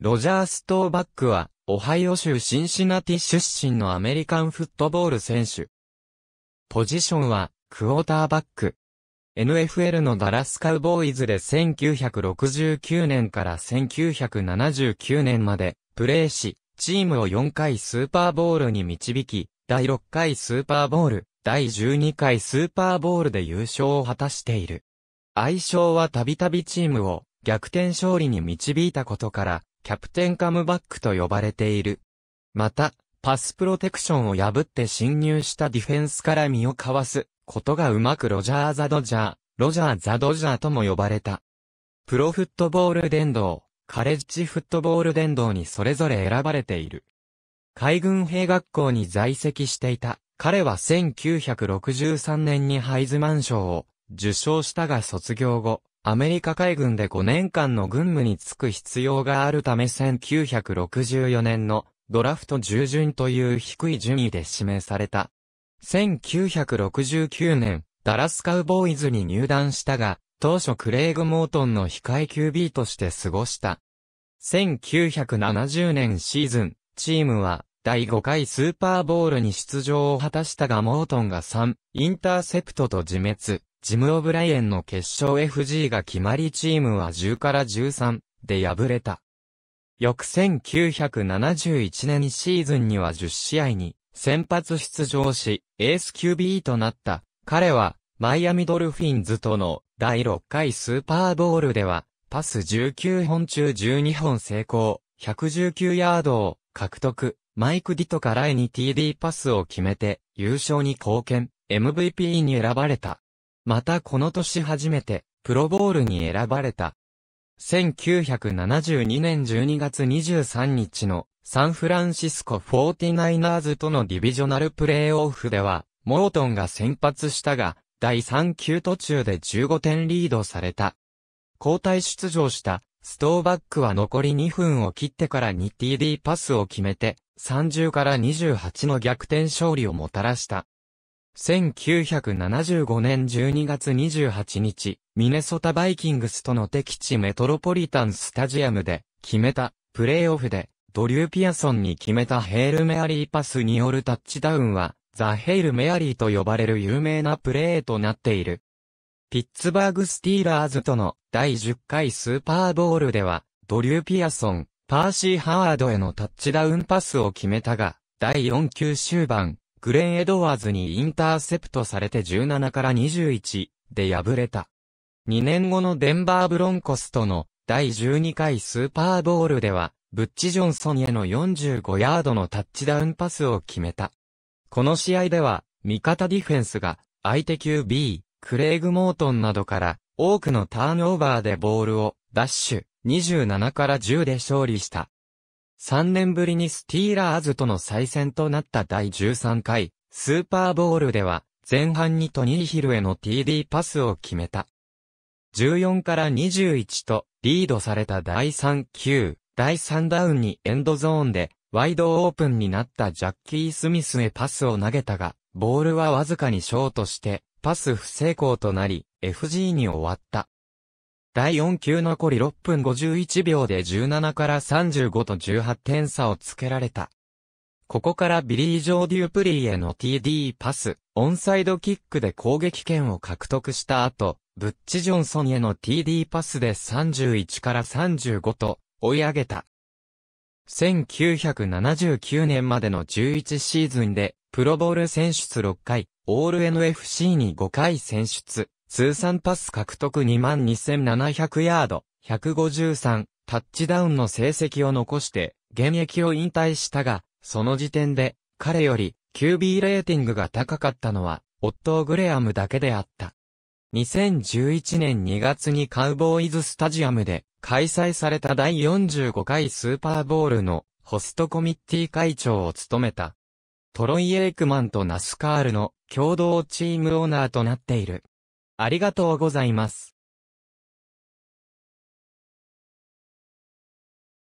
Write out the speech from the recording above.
ロジャー・ストーバックは、オハイオ州シンシナティ出身のアメリカンフットボール選手。ポジションは、クォーターバック。NFL のダラスカウボーイズで1969年から1979年まで、プレーし、チームを4回スーパーボールに導き、第6回スーパーボール、第12回スーパーボールで優勝を果たしている。愛称はたびたびチームを逆転勝利に導いたことから、キャプテンカムバックと呼ばれている。また、パスプロテクションを破って侵入したディフェンスから身をかわすことがうまくロジャー・ザ・ドジャー、ロジャー・ザ・ドジャーとも呼ばれた。プロフットボール殿堂、カレッジフットボール殿堂にそれぞれ選ばれている。海軍兵学校に在籍していた。彼は1963年にハイズマン賞を受賞したが卒業後、アメリカ海軍で5年間の軍務に就く必要があるため1964年のドラフト従順という低い順位で指名された。1969年、ダラスカウボーイズに入団したが、当初クレイグ・モートンの控え QB として過ごした。1970年シーズン、チームは第5回スーパーボールに出場を果たしたがモートンが3、インターセプトと自滅。ジム・オブライエンの決勝 FG が決まりチームは10から13で敗れた。翌1971年シーズンには10試合に先発出場し、エース QB となった。彼は、マイアミドルフィンズとの第6回スーパーボールでは、パス19本中12本成功、119ヤードを獲得、マイク・ディトからへニ TD パスを決めて、優勝に貢献、MVP に選ばれた。またこの年初めて、プロボールに選ばれた。1972年12月23日のサンフランシスコ 49ers とのディビジョナルプレーオフでは、モートンが先発したが、第3球途中で15点リードされた。交代出場したストーバックは残り2分を切ってから 2TD パスを決めて、30から28の逆転勝利をもたらした。1975年12月28日、ミネソタバイキングスとの敵地メトロポリタンスタジアムで決めたプレーオフでドリュー・ピアソンに決めたヘール・メアリーパスによるタッチダウンはザ・ヘイル・メアリーと呼ばれる有名なプレーとなっている。ピッツバーグ・スティーラーズとの第10回スーパーボールではドリュー・ピアソン、パーシー・ハワードへのタッチダウンパスを決めたが、第4球終盤、グレン・エドワーズにインターセプトされて17から21で敗れた。2年後のデンバーブロンコスとの第12回スーパーボールでは、ブッチ・ジョンソンへの45ヤードのタッチダウンパスを決めた。この試合では、味方ディフェンスが、相手 QB、クレイグ・モートンなどから、多くのターンオーバーでボールを、ダッシュ、27から10で勝利した。3年ぶりにスティーラーズとの再戦となった第13回、スーパーボールでは、前半にトニーヒルへの TD パスを決めた。14から21と、リードされた第3球、第3ダウンにエンドゾーンで、ワイドオープンになったジャッキー・スミスへパスを投げたが、ボールはわずかにショートして、パス不成功となり、FG に終わった。第4球残り6分51秒で17から35と18点差をつけられた。ここからビリー・ジョー・デュープリーへの TD パス、オンサイドキックで攻撃権を獲得した後、ブッチ・ジョンソンへの TD パスで31から35と追い上げた。1979年までの11シーズンで、プロボール選出6回、オール NFC に5回選出。通算パス獲得22,700ヤード、153、タッチダウンの成績を残して、現役を引退したが、その時点で、彼より QB レーティングが高かったのは、オットー・グレアムだけであった。2011年2月にカウボーイズスタジアムで開催された第45回スーパーボールのホストコミッティ会長を務めた。トロイ・エイクマンとナスカールの共同チームオーナーとなっている。ありがとうございます。